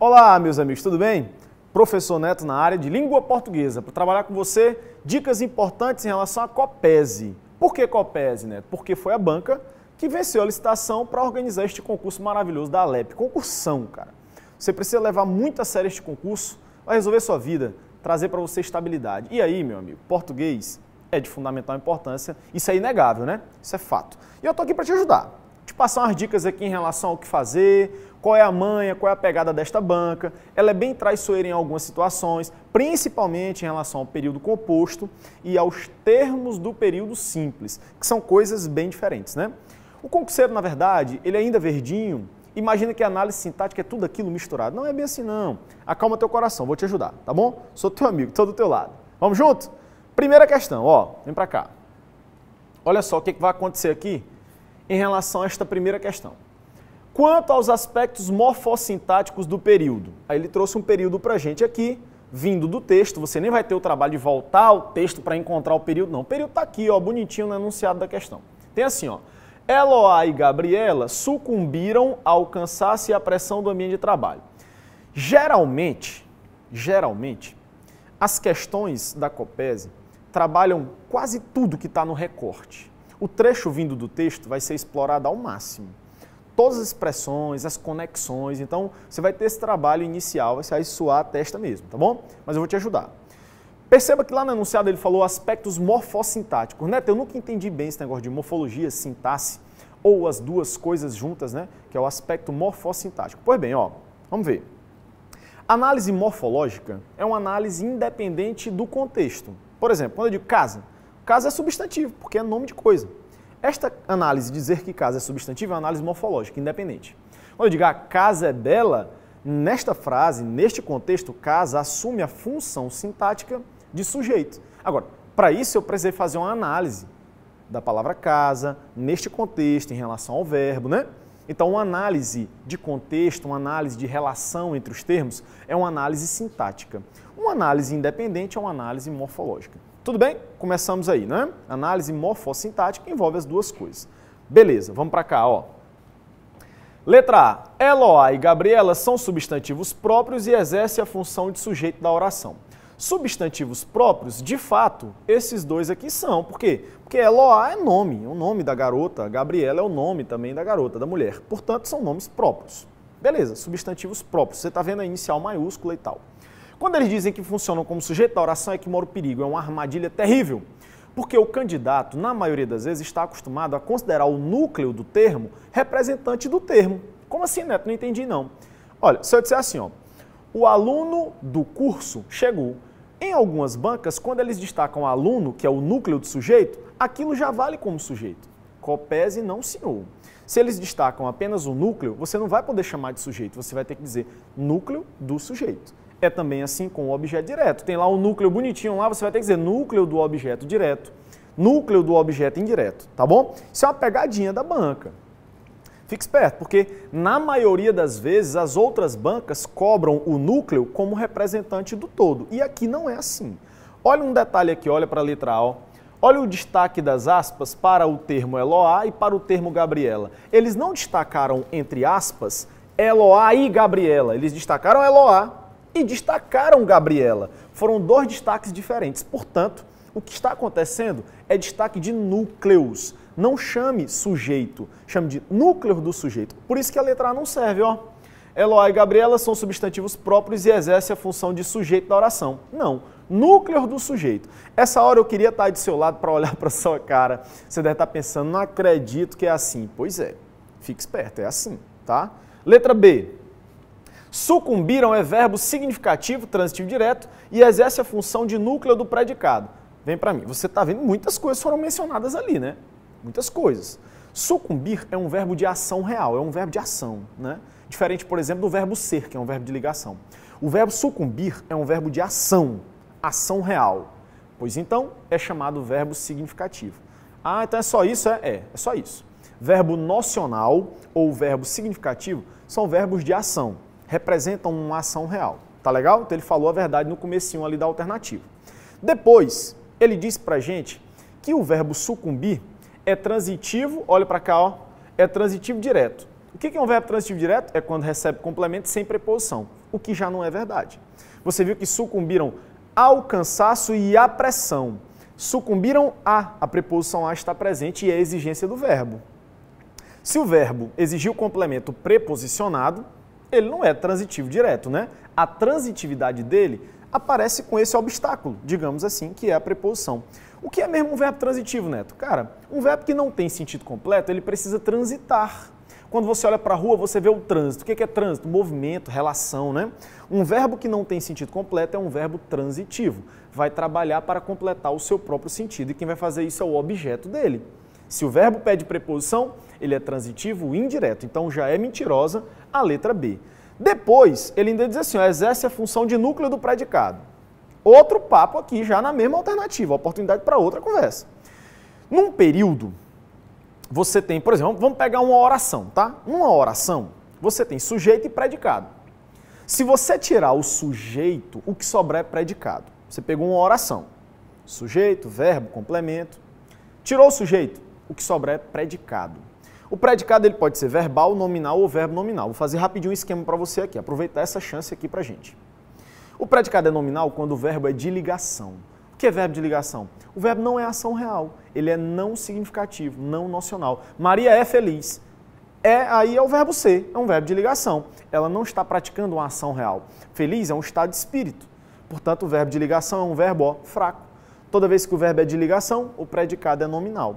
Olá, meus amigos, tudo bem? Professor Neto na área de língua portuguesa, para trabalhar com você dicas importantes em relação à COPESE. Por que COPESE, Neto? Porque foi a banca que venceu a licitação para organizar este concurso maravilhoso da Alep. Concursão, cara. Você precisa levar muito a sério este concurso, vai resolver sua vida, trazer para você estabilidade. E aí, meu amigo, português é de fundamental importância, isso é inegável, né? Isso é fato. E eu tô aqui para te ajudar, te passar umas dicas aqui em relação ao que fazer, qual é a manha, qual é a pegada desta banca. Ela é bem traiçoeira em algumas situações, principalmente em relação ao período composto e aos termos do período simples, que são coisas bem diferentes, né? O concurseiro, na verdade, ele é ainda verdinho, imagina que a análise sintática é tudo aquilo misturado. Não é bem assim, não. Acalma teu coração, vou te ajudar, tá bom? Sou teu amigo, estou do teu lado. Vamos junto? Primeira questão, ó, vem pra cá. Olha só o que vai acontecer aqui em relação a esta primeira questão. Quanto aos aspectos morfossintáticos do período, aí ele trouxe um período para a gente aqui, vindo do texto, você nem vai ter o trabalho de voltar ao texto para encontrar o período, não. O período está aqui, ó, bonitinho no enunciado da questão. Tem assim, ó, Eloá e Gabriela sucumbiram ao cansaço e à pressão do ambiente de trabalho. Geralmente, geralmente, as questões da COPESE trabalham quase tudo que está no recorte. O trecho vindo do texto vai ser explorado ao máximo todas as expressões, as conexões. Então, você vai ter esse trabalho inicial, você vai suar a testa mesmo, tá bom? Mas eu vou te ajudar. Perceba que lá no enunciado ele falou aspectos morfossintáticos. Neto, né? eu nunca entendi bem esse negócio de morfologia, sintaxe, ou as duas coisas juntas, né? Que é o aspecto morfossintático. Pois bem, ó, vamos ver. Análise morfológica é uma análise independente do contexto. Por exemplo, quando eu digo casa, casa é substantivo, porque é nome de coisa. Esta análise, dizer que casa é substantivo, é uma análise morfológica, independente. Quando eu digo a casa é dela, nesta frase, neste contexto, casa assume a função sintática de sujeito. Agora, para isso eu precisei fazer uma análise da palavra casa, neste contexto, em relação ao verbo, né? Então, uma análise de contexto, uma análise de relação entre os termos, é uma análise sintática. Uma análise independente é uma análise morfológica. Tudo bem? Começamos aí, né? Análise morfossintática envolve as duas coisas. Beleza, vamos para cá, ó. Letra A. Eloá e Gabriela são substantivos próprios e exercem a função de sujeito da oração. Substantivos próprios, de fato, esses dois aqui são. Por quê? Porque Eloá é nome, é o nome da garota, Gabriela é o nome também da garota, da mulher. Portanto, são nomes próprios. Beleza, substantivos próprios. Você está vendo a inicial maiúscula e tal. Quando eles dizem que funcionam como sujeito da oração, é que mora o perigo, é uma armadilha terrível. Porque o candidato, na maioria das vezes, está acostumado a considerar o núcleo do termo representante do termo. Como assim, Neto? Não entendi, não. Olha, se eu disser assim, ó, o aluno do curso chegou. Em algumas bancas, quando eles destacam aluno, que é o núcleo do sujeito, aquilo já vale como sujeito. Copese não senhor. Se eles destacam apenas o núcleo, você não vai poder chamar de sujeito, você vai ter que dizer núcleo do sujeito. É também assim com o objeto direto. Tem lá um núcleo bonitinho lá, você vai ter que dizer núcleo do objeto direto, núcleo do objeto indireto, tá bom? Isso é uma pegadinha da banca. Fique esperto, porque na maioria das vezes as outras bancas cobram o núcleo como representante do todo. E aqui não é assim. Olha um detalhe aqui, olha para a letra A. Olha o destaque das aspas para o termo Eloá e para o termo Gabriela. Eles não destacaram entre aspas Eloá e Gabriela, eles destacaram Eloá e destacaram Gabriela. Foram dois destaques diferentes. Portanto, o que está acontecendo é destaque de núcleos. Não chame sujeito, chame de núcleo do sujeito. Por isso que a letra A não serve, ó. Eloá e Gabriela são substantivos próprios e exercem a função de sujeito da oração. Não, núcleo do sujeito. Essa hora eu queria estar do seu lado para olhar para sua cara. Você deve estar pensando, não acredito que é assim. Pois é, fique esperto, é assim, tá? Letra B. Sucumbiram é verbo significativo, transitivo direto, e exerce a função de núcleo do predicado. Vem para mim, você está vendo muitas coisas foram mencionadas ali, né? Muitas coisas. Sucumbir é um verbo de ação real, é um verbo de ação, né? Diferente, por exemplo, do verbo ser, que é um verbo de ligação. O verbo sucumbir é um verbo de ação, ação real. Pois então, é chamado verbo significativo. Ah, então é só isso? É, é, é só isso. Verbo nocional ou verbo significativo são verbos de ação representam uma ação real. Tá legal? Então ele falou a verdade no comecinho ali da alternativa. Depois, ele disse pra gente que o verbo sucumbir é transitivo, olha para cá, ó, é transitivo direto. O que é um verbo transitivo direto? É quando recebe complemento sem preposição, o que já não é verdade. Você viu que sucumbiram ao cansaço e à pressão. Sucumbiram a, a preposição a está presente e é a exigência do verbo. Se o verbo exigiu complemento preposicionado, ele não é transitivo direto, né? A transitividade dele aparece com esse obstáculo, digamos assim, que é a preposição. O que é mesmo um verbo transitivo, Neto? Cara, um verbo que não tem sentido completo, ele precisa transitar. Quando você olha para a rua, você vê o trânsito. O é que é trânsito? Movimento, relação, né? Um verbo que não tem sentido completo é um verbo transitivo. Vai trabalhar para completar o seu próprio sentido e quem vai fazer isso é o objeto dele. Se o verbo pede preposição, ele é transitivo indireto, então já é mentirosa a letra B. Depois, ele ainda diz assim, ó, exerce a função de núcleo do predicado. Outro papo aqui, já na mesma alternativa, oportunidade para outra conversa. Num período, você tem, por exemplo, vamos pegar uma oração, tá? Numa oração, você tem sujeito e predicado. Se você tirar o sujeito, o que sobrar é predicado. Você pegou uma oração, sujeito, verbo, complemento. Tirou o sujeito, o que sobrar é predicado. O predicado ele pode ser verbal, nominal ou verbo nominal. Vou fazer rapidinho um esquema para você aqui, aproveitar essa chance aqui para gente. O predicado é nominal quando o verbo é de ligação. O que é verbo de ligação? O verbo não é ação real, ele é não significativo, não nocional. Maria é feliz. É aí é o verbo ser, é um verbo de ligação. Ela não está praticando uma ação real. Feliz é um estado de espírito. Portanto, o verbo de ligação é um verbo ó, fraco. Toda vez que o verbo é de ligação, o predicado é nominal.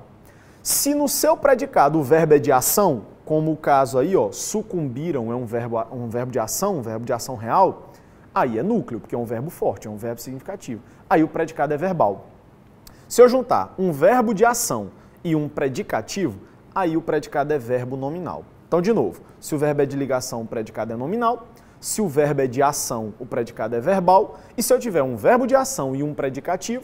Se no seu predicado o verbo é de ação, como o caso aí, ó, sucumbiram é um verbo, um verbo de ação, um verbo de ação real, aí é núcleo, porque é um verbo forte, é um verbo significativo. Aí o predicado é verbal. Se eu juntar um verbo de ação e um predicativo, aí o predicado é verbo nominal. Então, de novo, se o verbo é de ligação, o predicado é nominal. Se o verbo é de ação, o predicado é verbal. E se eu tiver um verbo de ação e um predicativo,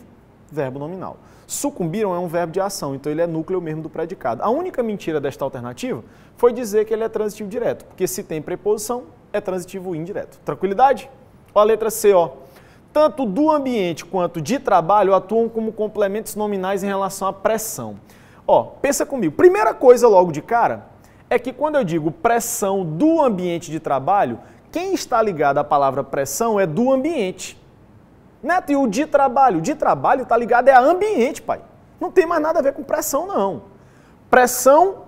verbo nominal. Sucumbiram é um verbo de ação, então ele é núcleo mesmo do predicado. A única mentira desta alternativa foi dizer que ele é transitivo direto, porque se tem preposição, é transitivo indireto. Tranquilidade? Ó a letra C, ó. Tanto do ambiente quanto de trabalho atuam como complementos nominais em relação à pressão. Ó, pensa comigo. Primeira coisa logo de cara é que quando eu digo pressão do ambiente de trabalho, quem está ligado à palavra pressão é do ambiente. Neto, e o de trabalho? O de trabalho está ligado é a ambiente, pai. Não tem mais nada a ver com pressão, não. Pressão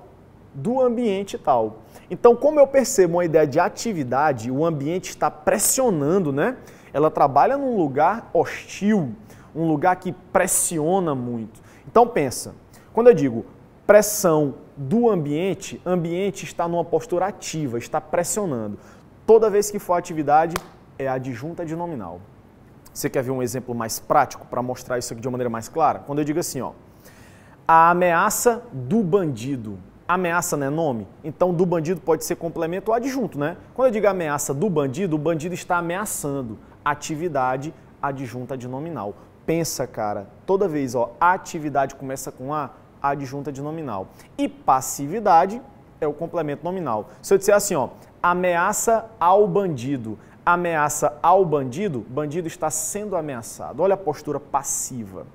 do ambiente tal. Então, como eu percebo uma ideia de atividade, o ambiente está pressionando, né? Ela trabalha num lugar hostil, um lugar que pressiona muito. Então pensa, quando eu digo pressão do ambiente, ambiente está numa postura ativa, está pressionando. Toda vez que for atividade, é adjunta de nominal. Você quer ver um exemplo mais prático para mostrar isso aqui de uma maneira mais clara? Quando eu digo assim, ó, a ameaça do bandido. Ameaça não é nome? Então, do bandido pode ser complemento ou adjunto, né? Quando eu digo ameaça do bandido, o bandido está ameaçando. Atividade adjunta de nominal. Pensa, cara, toda vez, ó, atividade começa com A, adjunta de nominal. E passividade é o complemento nominal. Se eu disser assim, ó, ameaça ao bandido, ameaça ao bandido, bandido está sendo ameaçado. Olha a postura passiva.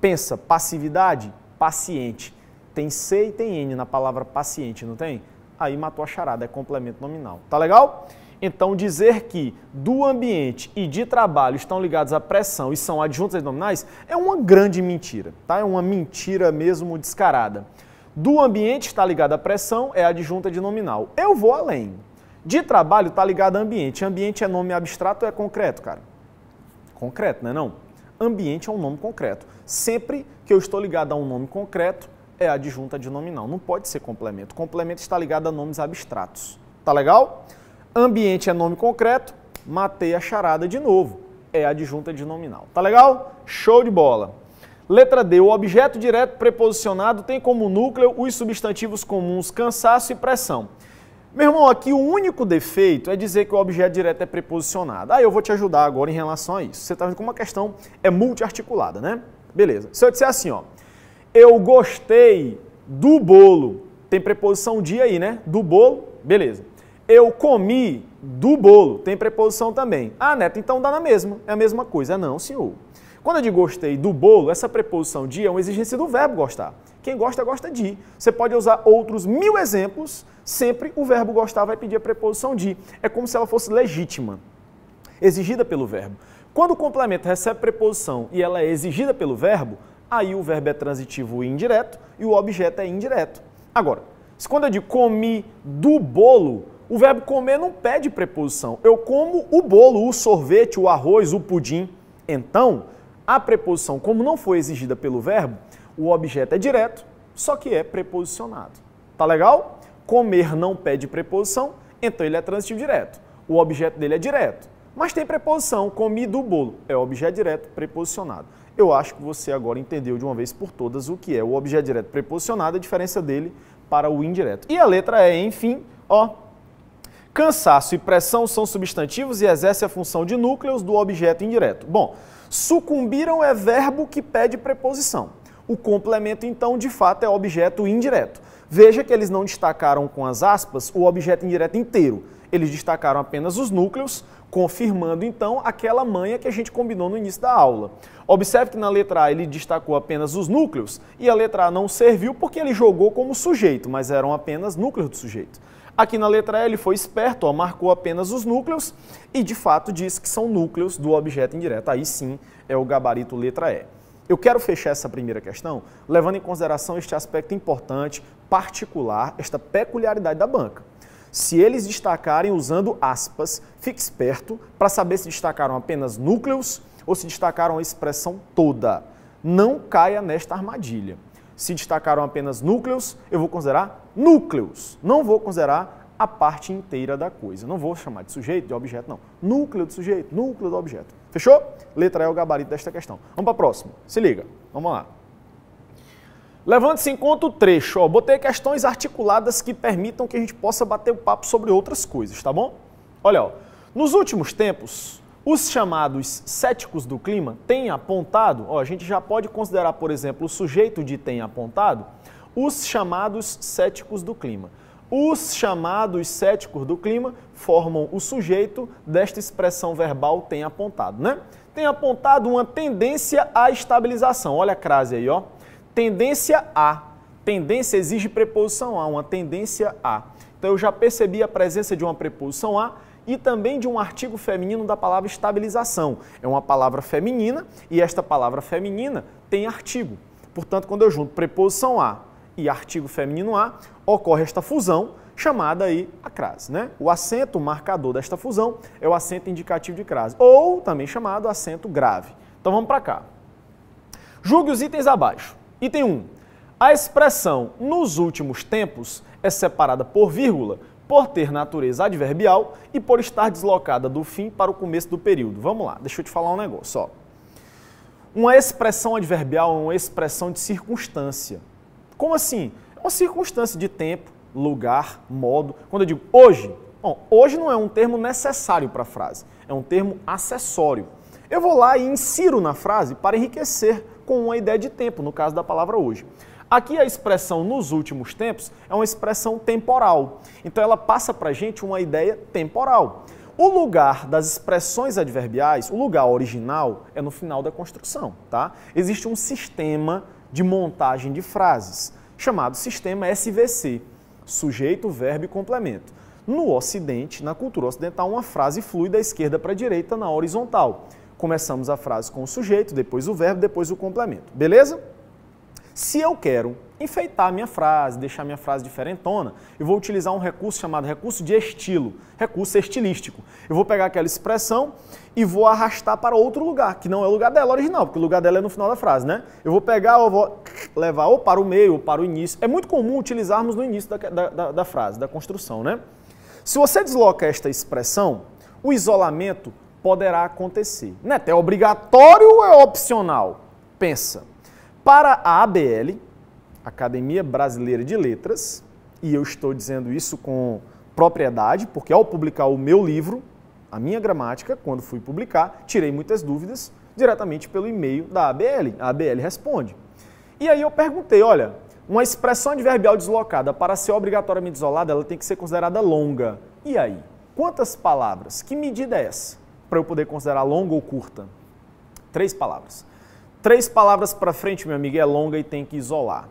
Pensa, passividade, paciente. Tem C e tem N na palavra paciente, não tem? Aí matou a charada, é complemento nominal. Tá legal? Então, dizer que do ambiente e de trabalho estão ligados à pressão e são adjuntos nominais é uma grande mentira, tá? É uma mentira mesmo descarada. Do ambiente está ligado à pressão, é adjunta de nominal. Eu vou além. De trabalho está ligado a ambiente. Ambiente é nome abstrato ou é concreto, cara? Concreto, né? Não. Ambiente é um nome concreto. Sempre que eu estou ligado a um nome concreto, é adjunta de nominal. Não pode ser complemento. Complemento está ligado a nomes abstratos. Tá legal? Ambiente é nome concreto. Matei a charada de novo. É adjunta de nominal. Tá legal? Show de bola. Letra D. O objeto direto preposicionado tem como núcleo os substantivos comuns cansaço e pressão. Meu irmão, aqui o único defeito é dizer que o objeto direto é preposicionado. Aí ah, eu vou te ajudar agora em relação a isso. Você está vendo como uma questão é multiarticulada, né? Beleza. Se eu disser assim, ó, eu gostei do bolo, tem preposição de aí, né? Do bolo, beleza. Eu comi do bolo, tem preposição também. Ah, Neto, então dá na mesma, é a mesma coisa. É, não, senhor. Quando eu digo gostei do bolo, essa preposição de é uma exigência do verbo gostar. Quem gosta, gosta de. Você pode usar outros mil exemplos sempre o verbo gostar vai pedir a preposição de. É como se ela fosse legítima, exigida pelo verbo. Quando o complemento recebe preposição e ela é exigida pelo verbo, aí o verbo é transitivo e indireto e o objeto é indireto. Agora, se quando eu digo comi do bolo, o verbo comer não pede preposição. Eu como o bolo, o sorvete, o arroz, o pudim. Então, a preposição, como não foi exigida pelo verbo, o objeto é direto, só que é preposicionado. Tá legal? comer não pede preposição, então ele é transitivo direto. O objeto dele é direto. Mas tem preposição, Comi do bolo. É objeto direto preposicionado. Eu acho que você agora entendeu de uma vez por todas o que é o objeto direto preposicionado, a diferença dele para o indireto. E a letra é, enfim, ó. Cansaço e pressão são substantivos e exercem a função de núcleos do objeto indireto. Bom, sucumbiram é verbo que pede preposição. O complemento, então, de fato, é objeto indireto. Veja que eles não destacaram com as aspas o objeto indireto inteiro. Eles destacaram apenas os núcleos, confirmando então aquela manha que a gente combinou no início da aula. Observe que na letra A ele destacou apenas os núcleos e a letra A não serviu porque ele jogou como sujeito, mas eram apenas núcleos do sujeito. Aqui na letra E ele foi esperto, ó, marcou apenas os núcleos e de fato diz que são núcleos do objeto indireto. Aí sim é o gabarito letra E. Eu quero fechar essa primeira questão levando em consideração este aspecto importante, particular, esta peculiaridade da banca. Se eles destacarem usando aspas, fique esperto para saber se destacaram apenas núcleos ou se destacaram a expressão toda. Não caia nesta armadilha. Se destacaram apenas núcleos, eu vou considerar núcleos. Não vou considerar a parte inteira da coisa. Não vou chamar de sujeito, de objeto, não. Núcleo do sujeito, núcleo do objeto. Fechou? Letra E é o gabarito desta questão. Vamos para a próxima. Se liga. Vamos lá. Levante-se em conta o trecho. Ó, botei questões articuladas que permitam que a gente possa bater o papo sobre outras coisas, tá bom? Olha, ó. nos últimos tempos, os chamados céticos do clima têm apontado, ó, a gente já pode considerar, por exemplo, o sujeito de tem apontado, os chamados céticos do clima. Os chamados céticos do clima formam o sujeito desta expressão verbal tem apontado, né? Tem apontado uma tendência à estabilização. Olha a crase aí, ó. Tendência a. Tendência exige preposição a, uma tendência a. Então eu já percebi a presença de uma preposição a e também de um artigo feminino da palavra estabilização. É uma palavra feminina e esta palavra feminina tem artigo. Portanto, quando eu junto preposição a e artigo feminino A, ocorre esta fusão, chamada aí a crase. Né? O acento marcador desta fusão é o acento indicativo de crase, ou também chamado acento grave. Então vamos para cá. Julgue os itens abaixo. Item 1. A expressão nos últimos tempos é separada por vírgula por ter natureza adverbial e por estar deslocada do fim para o começo do período. Vamos lá, deixa eu te falar um negócio. Ó. Uma expressão adverbial é uma expressão de circunstância. Como assim? É uma circunstância de tempo, lugar, modo. Quando eu digo hoje, bom, hoje não é um termo necessário para a frase, é um termo acessório. Eu vou lá e insiro na frase para enriquecer com uma ideia de tempo, no caso da palavra hoje. Aqui a expressão nos últimos tempos é uma expressão temporal, então ela passa para a gente uma ideia temporal. O lugar das expressões adverbiais, o lugar original, é no final da construção, tá? Existe um sistema de montagem de frases, chamado sistema SVC, sujeito, verbo e complemento. No Ocidente, na cultura ocidental, uma frase flui da esquerda para a direita na horizontal. Começamos a frase com o sujeito, depois o verbo, depois o complemento. Beleza? Se eu quero enfeitar a minha frase, deixar a minha frase diferentona, eu vou utilizar um recurso chamado recurso de estilo, recurso estilístico. Eu vou pegar aquela expressão e vou arrastar para outro lugar, que não é o lugar dela original, porque o lugar dela é no final da frase, né? Eu vou pegar ou vou levar ou para o meio ou para o início. É muito comum utilizarmos no início da, da, da, da frase, da construção, né? Se você desloca esta expressão, o isolamento poderá acontecer. Não é até obrigatório ou é opcional? Pensa para a ABL, Academia Brasileira de Letras, e eu estou dizendo isso com propriedade, porque ao publicar o meu livro, a minha gramática, quando fui publicar, tirei muitas dúvidas diretamente pelo e-mail da ABL. A ABL responde. E aí eu perguntei, olha, uma expressão adverbial deslocada para ser obrigatoriamente isolada, ela tem que ser considerada longa. E aí? Quantas palavras? Que medida é essa para eu poder considerar longa ou curta? Três palavras. Três palavras para frente, meu amigo, é longa e tem que isolar.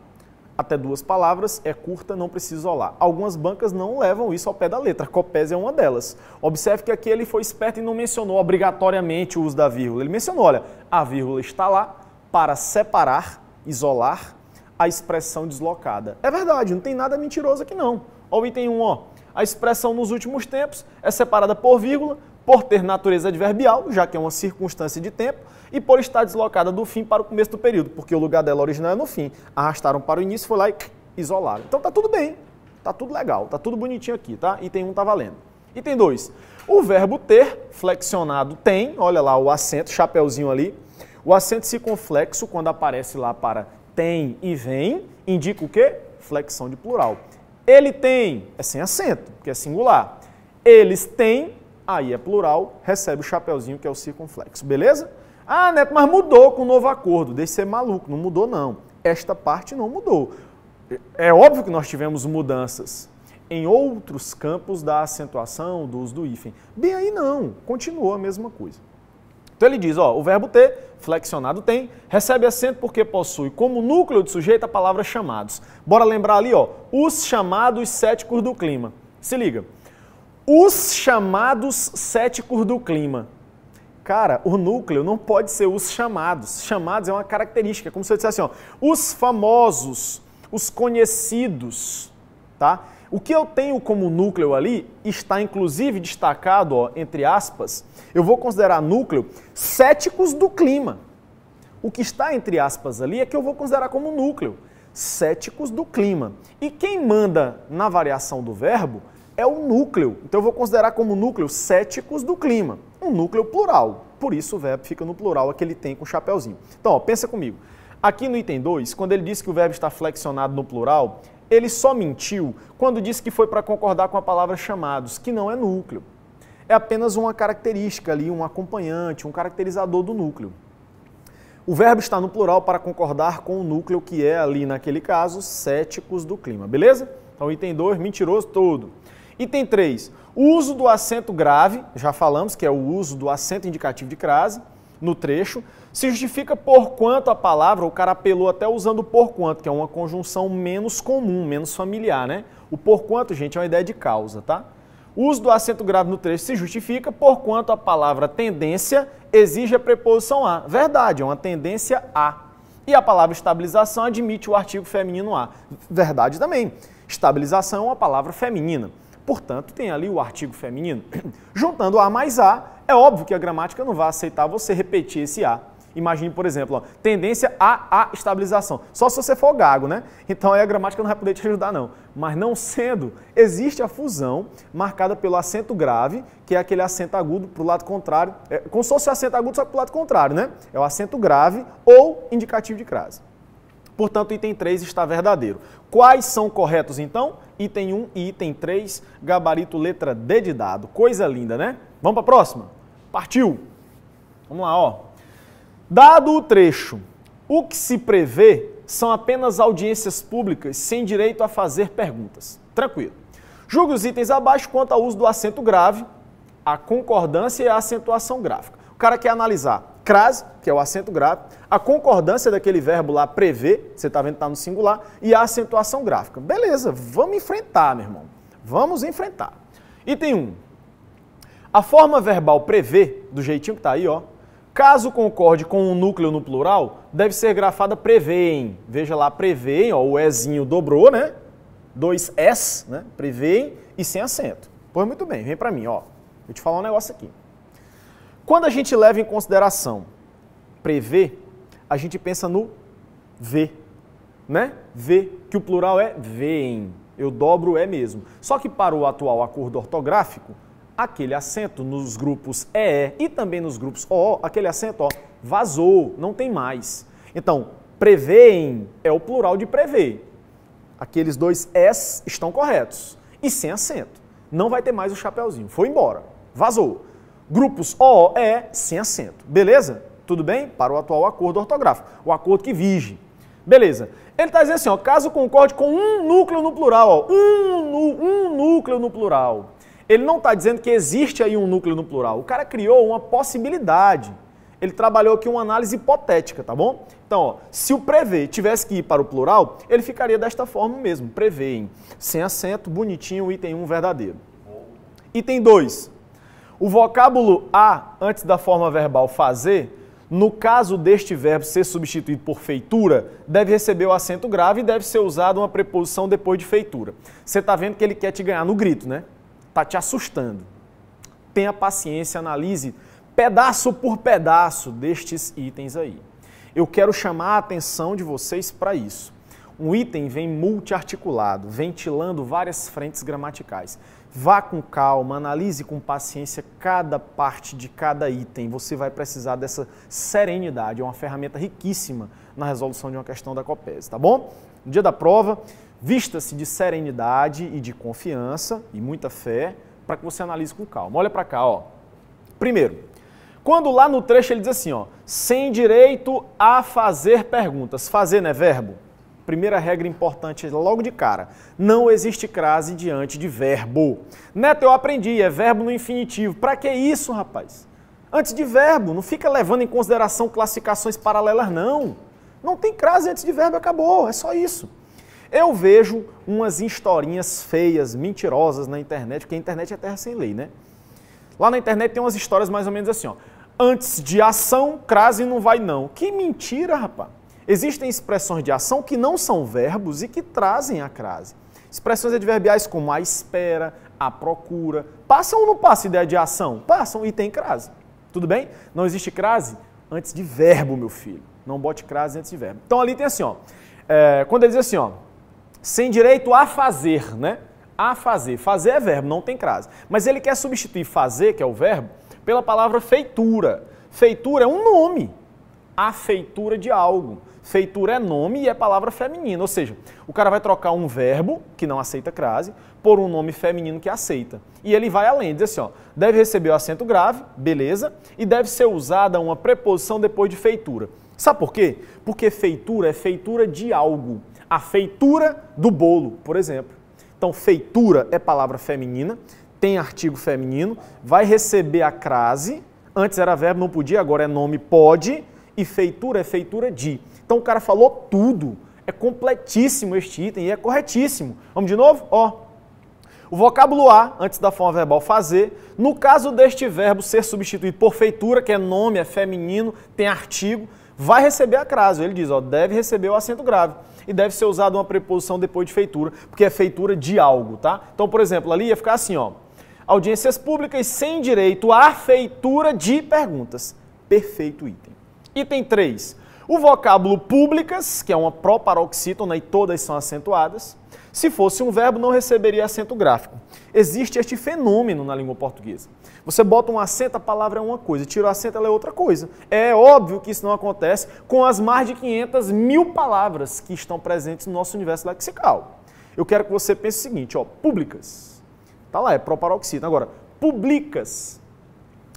Até duas palavras é curta, não precisa isolar. Algumas bancas não levam isso ao pé da letra. Copés é uma delas. Observe que aqui ele foi esperto e não mencionou obrigatoriamente o uso da vírgula. Ele mencionou, olha, a vírgula está lá para separar, isolar a expressão deslocada. É verdade, não tem nada mentiroso aqui não. Olha o item 1, ó. A expressão nos últimos tempos é separada por vírgula por ter natureza adverbial, já que é uma circunstância de tempo, e por estar deslocada do fim para o começo do período, porque o lugar dela original é no fim. Arrastaram para o início, foi lá e isolaram. Então tá tudo bem, tá tudo legal, tá tudo bonitinho aqui, tá? Item 1 tá valendo. Item 2. O verbo ter, flexionado tem, olha lá o acento, chapéuzinho ali. O acento circunflexo, quando aparece lá para tem e vem, indica o quê? Flexão de plural. Ele tem, é sem acento, porque é singular. Eles têm, aí é plural, recebe o chapeuzinho que é o circunflexo, beleza? Ah, Neto, mas mudou com o novo acordo. Deixa ser maluco, não mudou não. Esta parte não mudou. É, é óbvio que nós tivemos mudanças em outros campos da acentuação, do uso do hífen. Bem aí não, continuou a mesma coisa. Então ele diz, ó, o verbo ter, flexionado tem, recebe acento porque possui como núcleo de sujeito a palavra chamados. Bora lembrar ali, ó, os chamados céticos do clima. Se liga, os chamados céticos do clima. Cara, o núcleo não pode ser os chamados. Chamados é uma característica, é como se eu dissesse assim, ó, os famosos, os conhecidos, tá? O que eu tenho como núcleo ali está inclusive destacado, ó, entre aspas, eu vou considerar núcleo céticos do clima. O que está entre aspas ali é que eu vou considerar como núcleo, céticos do clima. E quem manda na variação do verbo é o núcleo. Então eu vou considerar como núcleo céticos do clima, um núcleo plural. Por isso o verbo fica no plural, aquele é tem com o chapéuzinho. Então, ó, pensa comigo. Aqui no item 2, quando ele disse que o verbo está flexionado no plural, ele só mentiu quando disse que foi para concordar com a palavra chamados, que não é núcleo. É apenas uma característica ali, um acompanhante, um caracterizador do núcleo. O verbo está no plural para concordar com o núcleo que é ali, naquele caso, céticos do clima, beleza? Então, item 2, mentiroso todo. Item 3. Uso do acento grave, já falamos que é o uso do acento indicativo de crase no trecho, se justifica por quanto a palavra, o cara apelou até usando por quanto, que é uma conjunção menos comum, menos familiar, né? O por quanto, gente, é uma ideia de causa, tá? O uso do acento grave no trecho se justifica por quanto a palavra tendência exige a preposição a. Verdade, é uma tendência a. E a palavra estabilização admite o artigo feminino a. Verdade também. Estabilização é uma palavra feminina. Portanto, tem ali o artigo feminino. Juntando A mais A, é óbvio que a gramática não vai aceitar você repetir esse A. Imagine, por exemplo, ó, tendência a, a estabilização. Só se você for gago, né? Então aí a gramática não vai poder te ajudar, não. Mas não sendo, existe a fusão marcada pelo acento grave, que é aquele acento agudo para o lado contrário. É, como se fosse o acento agudo, só para o lado contrário, né? É o acento grave ou indicativo de crase. Portanto, item 3 está verdadeiro. Quais são corretos então? Item 1 e item 3, gabarito letra D de dado. Coisa linda, né? Vamos para a próxima? Partiu! Vamos lá, ó. Dado o trecho, o que se prevê são apenas audiências públicas sem direito a fazer perguntas. Tranquilo. Julgue os itens abaixo quanto ao uso do acento grave, a concordância e a acentuação gráfica. O cara quer analisar crase, que é o acento grave, a concordância daquele verbo lá prever, você está vendo que está no singular, e a acentuação gráfica. Beleza, vamos enfrentar, meu irmão. Vamos enfrentar. Item 1. A forma verbal prever, do jeitinho que está aí, ó, caso concorde com um núcleo no plural, deve ser grafada prevêem. Veja lá, prevêem, ó, o ezinho dobrou, né? Dois S, né? Prevêem e sem acento. Pois muito bem, vem para mim, ó. Vou te falar um negócio aqui. Quando a gente leva em consideração prever, a gente pensa no ver, né? Ver, que o plural é vem. Eu dobro é mesmo. Só que para o atual acordo ortográfico, aquele acento nos grupos EE e também nos grupos o, aquele acento ó, vazou, não tem mais. Então, prevêem é o plural de prever. Aqueles dois S estão corretos e sem acento. Não vai ter mais o chapeuzinho. Foi embora, vazou grupos o E sem acento. Beleza? Tudo bem? Para o atual acordo ortográfico, o acordo que vige. Beleza. Ele está dizendo assim, ó, caso concorde com um núcleo no plural, ó, um, um núcleo no plural. Ele não está dizendo que existe aí um núcleo no plural. O cara criou uma possibilidade. Ele trabalhou aqui uma análise hipotética, tá bom? Então, ó, se o prever tivesse que ir para o plural, ele ficaria desta forma mesmo. Prever, em sem acento, bonitinho, item 1, verdadeiro. Item 2, o vocábulo a antes da forma verbal fazer, no caso deste verbo ser substituído por feitura, deve receber o acento grave e deve ser usado uma preposição depois de feitura. Você está vendo que ele quer te ganhar no grito, né? Está te assustando. Tenha paciência, analise pedaço por pedaço destes itens aí. Eu quero chamar a atenção de vocês para isso. Um item vem multiarticulado, ventilando várias frentes gramaticais. Vá com calma, analise com paciência cada parte de cada item. Você vai precisar dessa serenidade. É uma ferramenta riquíssima na resolução de uma questão da COPES, tá bom? No dia da prova, vista-se de serenidade e de confiança e muita fé para que você analise com calma. Olha para cá, ó. Primeiro, quando lá no trecho ele diz assim, ó, sem direito a fazer perguntas. Fazer não é verbo? Primeira regra importante logo de cara: não existe crase diante de verbo. Neto, eu aprendi, é verbo no infinitivo. Para que isso, rapaz? Antes de verbo, não fica levando em consideração classificações paralelas, não. Não tem crase antes de verbo, acabou, é só isso. Eu vejo umas historinhas feias, mentirosas na internet, porque a internet é terra sem lei, né? Lá na internet tem umas histórias mais ou menos assim, ó. Antes de ação, crase não vai não. Que mentira, rapaz. Existem expressões de ação que não são verbos e que trazem a crase. Expressões adverbiais como a espera, a procura, passam ou não passam ideia de ação? Passam e tem crase. Tudo bem? Não existe crase antes de verbo, meu filho. Não bote crase antes de verbo. Então ali tem assim, ó. É, quando ele diz assim, ó, sem direito a fazer, né? A fazer. Fazer é verbo, não tem crase. Mas ele quer substituir fazer, que é o verbo, pela palavra feitura. Feitura é um nome. A feitura de algo. Feitura é nome e é palavra feminina, ou seja, o cara vai trocar um verbo, que não aceita crase, por um nome feminino que aceita. E ele vai além, diz assim, ó, deve receber o acento grave, beleza, e deve ser usada uma preposição depois de feitura. Sabe por quê? Porque feitura é feitura de algo. A feitura do bolo, por exemplo. Então, feitura é palavra feminina, tem artigo feminino, vai receber a crase, antes era verbo, não podia, agora é nome, pode, e feitura é feitura de. Então o cara falou tudo. É completíssimo este item e é corretíssimo. Vamos de novo? Ó. O vocábulo a, antes da forma verbal fazer, no caso deste verbo ser substituído por feitura, que é nome, é feminino, tem artigo, vai receber crase. Ele diz, ó, deve receber o acento grave. E deve ser usado uma preposição depois de feitura, porque é feitura de algo, tá? Então, por exemplo, ali ia ficar assim, ó. Audiências públicas sem direito à feitura de perguntas. Perfeito item. Item 3. O vocábulo públicas, que é uma proparoxítona e todas são acentuadas, se fosse um verbo não receberia acento gráfico. Existe este fenômeno na língua portuguesa. Você bota um acento, a palavra é uma coisa, tira o acento, ela é outra coisa. É óbvio que isso não acontece com as mais de 500 mil palavras que estão presentes no nosso universo lexical. Eu quero que você pense o seguinte, ó, públicas. Tá lá, é proparoxítona. Agora, públicas.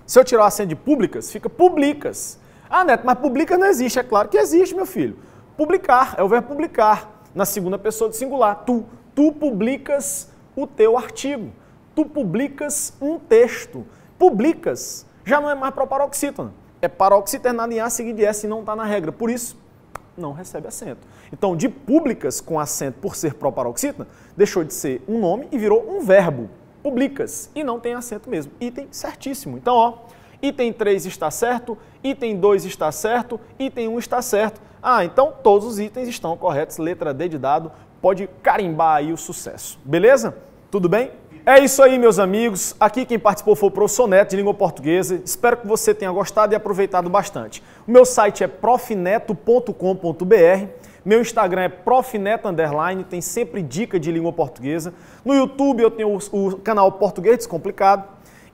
Se eu tirar o acento de públicas, fica públicas. Ah, Neto, mas publica não existe. É claro que existe, meu filho. Publicar é o verbo publicar. Na segunda pessoa do singular, tu. Tu publicas o teu artigo. Tu publicas um texto. Publicas já não é mais para paroxítona. É paroxítona em A seguir de S e não está na regra. Por isso, não recebe acento. Então, de públicas com acento por ser proparoxítona, deixou de ser um nome e virou um verbo. Publicas E não tem acento mesmo. Item certíssimo. Então, ó item 3 está certo, item 2 está certo, item 1 está certo. Ah, então todos os itens estão corretos, letra D de dado, pode carimbar aí o sucesso. Beleza? Tudo bem? É isso aí, meus amigos. Aqui quem participou foi o professor Neto, de língua portuguesa. Espero que você tenha gostado e aproveitado bastante. O meu site é profneto.com.br. Meu Instagram é profneto underline, tem sempre dica de língua portuguesa. No YouTube eu tenho o canal Português Descomplicado.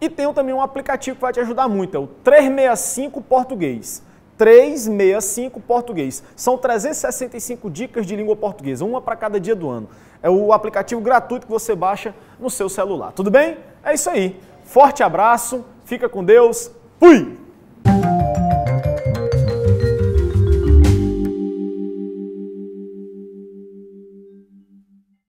E tem também um aplicativo que vai te ajudar muito, é o 365 Português. 365 Português. São 365 dicas de língua portuguesa, uma para cada dia do ano. É o aplicativo gratuito que você baixa no seu celular. Tudo bem? É isso aí. Forte abraço, fica com Deus. Fui!